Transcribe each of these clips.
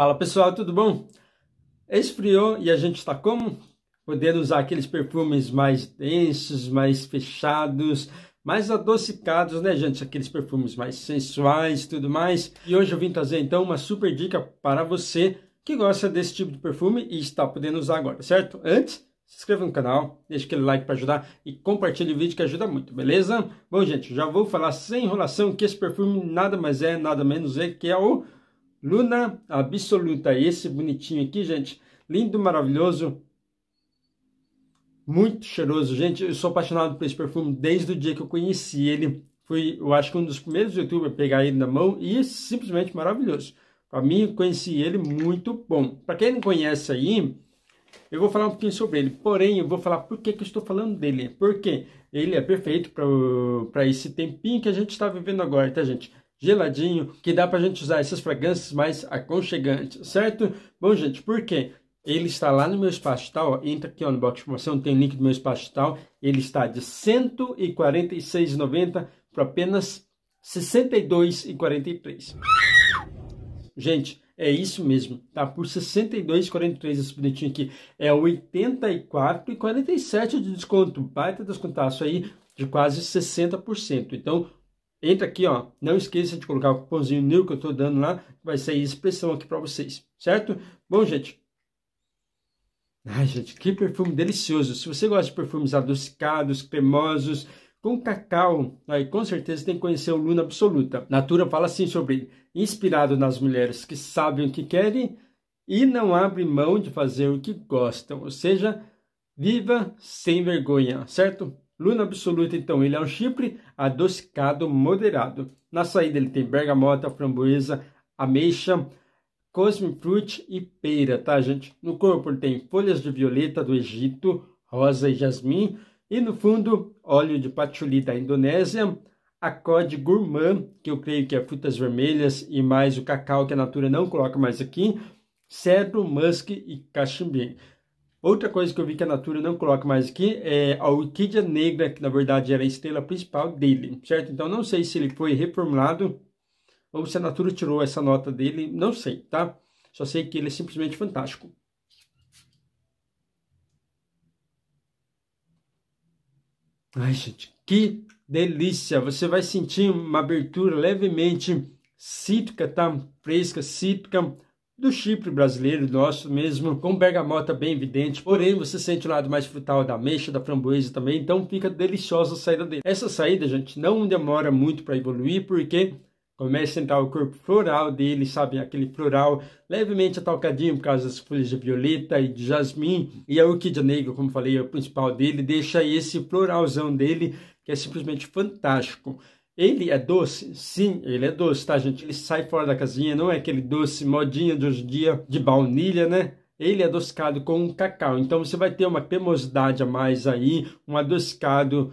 Fala pessoal, tudo bom? Esfriou e a gente está como? Podendo usar aqueles perfumes mais densos, mais fechados, mais adocicados, né, gente? Aqueles perfumes mais sensuais tudo mais. E hoje eu vim trazer então uma super dica para você que gosta desse tipo de perfume e está podendo usar agora, certo? Antes, se inscreva no canal, deixa aquele like para ajudar e compartilhe o vídeo que ajuda muito, beleza? Bom, gente, já vou falar sem enrolação que esse perfume nada mais é, nada menos é que é o Luna Absoluta. Esse bonitinho aqui, gente. Lindo, maravilhoso. Muito cheiroso, gente. Eu sou apaixonado por esse perfume desde o dia que eu conheci ele. Fui, eu acho que um dos primeiros youtubers a pegar ele na mão e é simplesmente maravilhoso. Para mim, conheci ele muito bom. Para quem não conhece aí, eu vou falar um pouquinho sobre ele. Porém, eu vou falar por que, que eu estou falando dele. Porque ele é perfeito para esse tempinho que a gente está vivendo agora, tá, gente? geladinho, que dá para a gente usar essas fragrâncias mais aconchegantes, certo? Bom, gente, por quê? Ele está lá no meu espaço digital, ó, entra aqui ó, no box de promoção, tem o link do meu espaço digital. Ele está de R$ 146,90 para apenas R$ 62,43. Gente, é isso mesmo, tá? Por 62,43 esse bonitinho aqui. É 84,47 de desconto. Baita descontaço aí de quase 60%. Então, Entra aqui, ó. Não esqueça de colocar o cupomzinho new que eu estou dando lá. Vai sair expressão aqui para vocês, certo? Bom, gente. Ai, gente, que perfume delicioso. Se você gosta de perfumes adocicados, cremosos, com cacau, aí com certeza tem que conhecer o Luna Absoluta. Natura fala assim sobre inspirado nas mulheres que sabem o que querem e não abrem mão de fazer o que gostam. Ou seja, viva sem vergonha, certo? Luna absoluta, então, ele é um chipre adocicado moderado. Na saída ele tem bergamota, framboesa, ameixa, cosmifruit e peira, tá, gente? No corpo ele tem folhas de violeta do Egito, rosa e jasmim. E no fundo, óleo de patchouli da Indonésia, acode gourmand, que eu creio que é frutas vermelhas e mais o cacau que a natura não coloca mais aqui, cedro, musk e cachimbinho. Outra coisa que eu vi que a Natura não coloca mais aqui é a orquídea negra, que na verdade era a estrela principal dele, certo? Então não sei se ele foi reformulado ou se a Natura tirou essa nota dele, não sei, tá? Só sei que ele é simplesmente fantástico. Ai, gente, que delícia! Você vai sentir uma abertura levemente cítrica, tá? Fresca, cítrica, do chipre brasileiro nosso mesmo, com bergamota bem evidente, porém você sente o lado mais frutal da ameixa, da framboesa também, então fica deliciosa a saída dele. Essa saída, gente, não demora muito para evoluir, porque começa a entrar o corpo floral dele, sabe, aquele floral levemente atalcadinho por causa das folhas de violeta e de jasmim, e a é orquídea negra, como falei, é o principal dele, deixa esse floralzão dele, que é simplesmente fantástico. Ele é doce? Sim, ele é doce, tá, gente? Ele sai fora da casinha, não é aquele doce modinha em dia de baunilha, né? Ele é adocicado com cacau, então você vai ter uma cremosidade a mais aí, um adocicado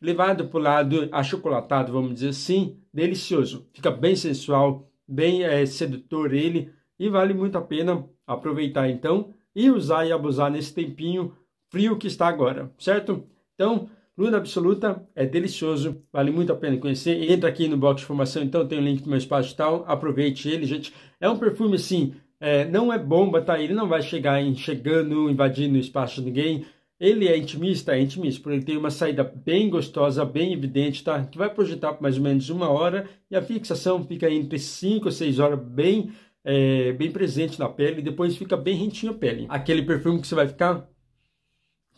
levado para o lado achocolatado, vamos dizer assim, delicioso. Fica bem sensual, bem é, sedutor ele e vale muito a pena aproveitar então e usar e abusar nesse tempinho frio que está agora, certo? Então, Luna Absoluta é delicioso, vale muito a pena conhecer. Entra aqui no box de formação, então tem o link do meu espaço tal. Aproveite ele, gente. É um perfume, sim, é, não é bomba, tá? Ele não vai chegar em, chegando, invadindo o espaço de ninguém. Ele é intimista, é intimista, porque ele tem uma saída bem gostosa, bem evidente, tá? Que vai projetar por mais ou menos uma hora e a fixação fica entre 5 ou 6 horas bem, é, bem presente na pele e depois fica bem rentinho a pele. Aquele perfume que você vai ficar,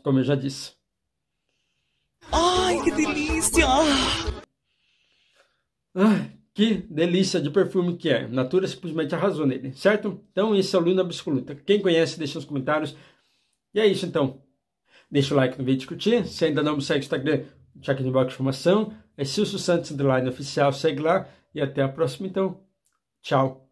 como eu já disse, Ai, que delícia! Ai, que delícia de perfume que é. Natura simplesmente arrasou nele, certo? Então esse é o Luna Absoluta. Quem conhece, deixa nos comentários. E é isso então. Deixa o like no vídeo curtir. Se ainda não me segue no Instagram, check no box de informação. É Silvio Santos Underline Oficial, segue lá. E até a próxima então. Tchau.